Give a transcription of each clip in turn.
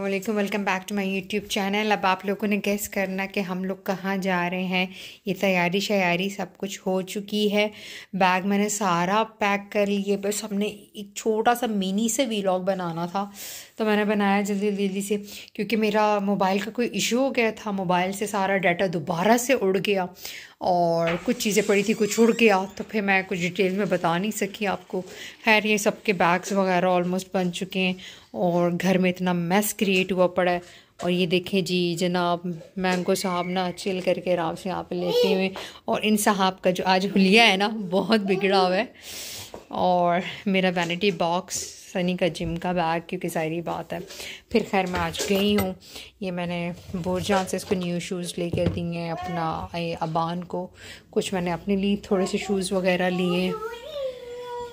अल्लाम welcome back to my YouTube channel अब आप लोगों ने गेस करना कि हम लोग कहाँ जा रहे हैं ये तैयारी शयारी सब कुछ हो चुकी है बैग मैंने सारा पैक कर लिए बस हमने एक छोटा सा मिनी से वीलॉग बनाना था तो मैंने बनाया जल्दी जल्दी से क्योंकि मेरा मोबाइल का कोई इशू हो गया था मोबाइल से सारा डाटा दोबारा से उड़ गया और कुछ चीज़ें पड़ी थी कुछ उड़ गया तो फिर मैं कुछ डिटेल में बता नहीं सकी आपको खैर ये सबके बैग्स वगैरह ऑलमोस्ट बन चुके हैं और घर में इतना मैस क्रिएट हुआ पड़ा है और ये देखें जी जनाब मैंगो साहब ना चिल करके आराम से यहाँ पे लेते हुए और इन साहब का जो आज हुलिया है ना बहुत बिगड़ा हुआ है और मेरा वैनिटी बॉक्स सनी का जिम का बैग क्योंकि ज़ाहरी बात है फिर खैर मैं आज गई हूँ ये मैंने बोरजान से इसको न्यू शूज़ ले कर दिए हैं अपना अबान को कुछ मैंने अपने लिए थोड़े से शूज़ वगैरह लिए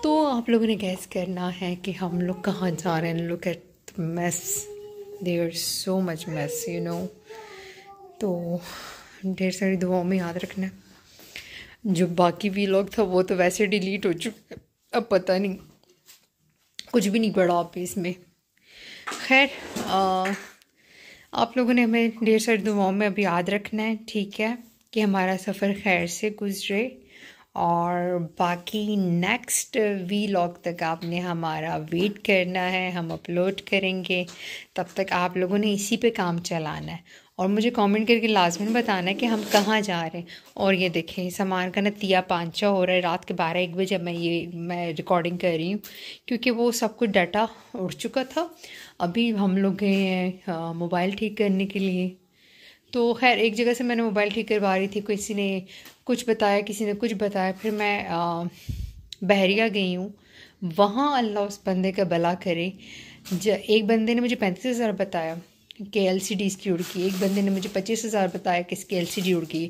तो आप लोगों ने गैस करना है कि हम लोग कहाँ जा रहे हैं look at mess there so much mess you know तो ढेर सारी दुआओं में याद रखना है जो बाकी भी लोग था वो तो वैसे डिलीट हो चुके अब पता नहीं कुछ भी नहीं पड़ा आप इसमें खैर आप लोगों ने हमें ढेर सारी दुआओं में अभी याद रखना है ठीक है कि हमारा सफ़र खैर से गुजरे और बाकी नेक्स्ट वी लॉग तक आपने हमारा वेट करना है हम अपलोड करेंगे तब तक आप लोगों ने इसी पे काम चलाना है और मुझे कमेंट करके लाजमिन बताना है कि हम कहाँ जा रहे हैं और ये देखें सामान का नतिया पाँचा हो रहा है रात के बारह एक बजे मैं ये मैं रिकॉर्डिंग कर रही हूँ क्योंकि वो सब कुछ डाटा उड़ चुका था अभी हम लोग गए हैं मोबाइल ठीक करने के लिए तो खैर एक जगह से मैंने मोबाइल ठीक करवा रही थी किसी ने कुछ बताया किसी ने कुछ बताया फिर मैं बहरिया गई हूँ वहाँ अल्लाह उस बंदे का भला करे ज एक बंदे ने मुझे पैंतीस हज़ार बताया कि एल सी डी इसकी उड़ एक बंदे ने मुझे पच्चीस हज़ार बताया कि इसकी एल सी डी उड़की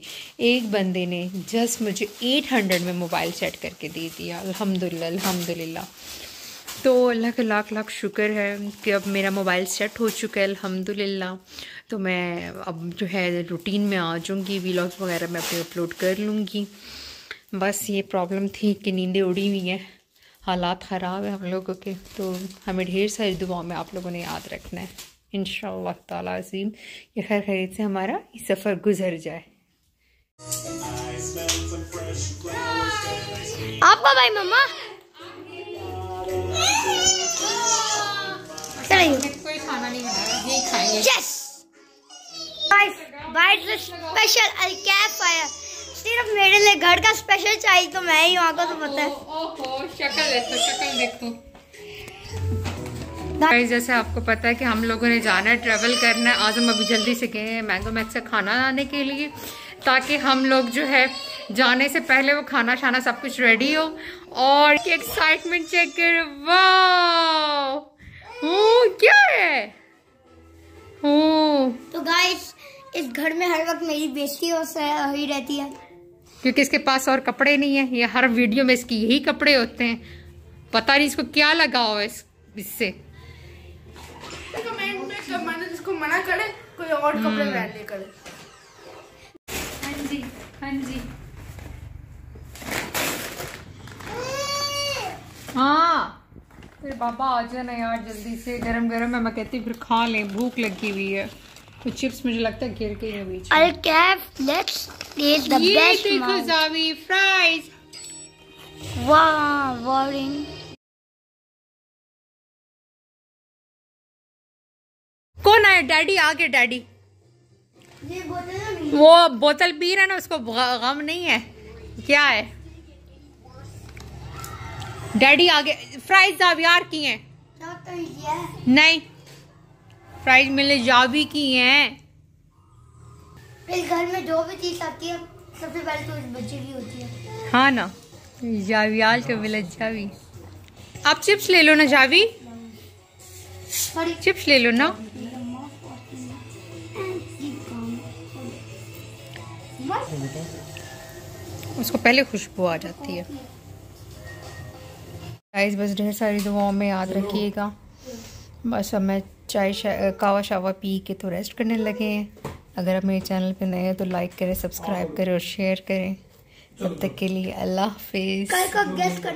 एक बंदे ने जस्ट मुझे एट हंड्रेड में मोबाइल सेट करके दे दिया अलहमदिल्ला अलहमदिल्ला तो अल्लाह का लाख लाख शुक्र है कि अब मेरा मोबाइल सेट हो चुका है अल्हम्दुलिल्लाह तो मैं अब जो है रूटीन में आ जाऊँगी व्लॉग्स वगैरह मैं अपने अपलोड कर लूँगी बस ये प्रॉब्लम थी कि नींदें उड़ी हुई हैं हालात ख़राब है हम लोगों के तो हमें ढेर सारी दुआओं में आप लोगों ने याद रखना है इन शीम ये खैर खरीद से हमारा सफ़र गुजर जाए आपका भाई मम्मा स्पेशल सिर्फ मेरे लिए घर का स्पेशल चाहिए तो मैं ही वहाँ का तो पता है ओहो गाइस जैसे आपको पता है कि हम लोगों ने जाना है ट्रैवल करना है आज हम अभी जल्दी से गए हैं मैंगो मैक्स से खाना लाने के लिए ताकि हम लोग जो है जाने से पहले वो खाना शाना सब कुछ रेडी हो और एक्साइटमेंट चेक कर वाह क्या है ओ। तो गाइस इस घर में हर वक्त मेरी बेइज्जती ही रहती है क्योंकि इसके पास और कपड़े नहीं है ये हर वीडियो में इसकी यही कपड़े होते हैं पता नहीं इसको क्या लगाओ है इस, इससे मना करे कोई और कपड़े हम्म। पहन ले करे हाँ जी हाँ जी फिर बाबा आ जाना यार जल्दी से गरम गरम है मैं कहती हूँ फिर खा लें भूख लगी हुई है तो चिप्स मुझे लगता है गिर गई है बीच Al Kaif let's taste the best देखो जावी फ्राइज वाह बोरिंग कौन आया डैडी आ गए डैडी ये बोतल वो बोतल पी रहा है ना उसको गम नहीं है क्या है डैडी आ आगे फ्राइज जावियार की है नहीं फ्राइज मिले जावी की है घर में जो भी चीज आती है सबसे पहले तो बच्चे की होती है हाँ ना जावी आज का विलेज जावी आप चिप्स ले लो ना जावी चिप्स ले लो ना उसको पहले खुशबू आ जाती है गाइस बस ढेर सारी दुआओं में याद रखिएगा बस अब मैं चाय कावा शावा पी के तो रेस्ट करने लगे हैं अगर आप मेरे चैनल पे नए हैं तो लाइक करें सब्सक्राइब करें और शेयर करें तब तक के लिए अल्लाह हाफिज़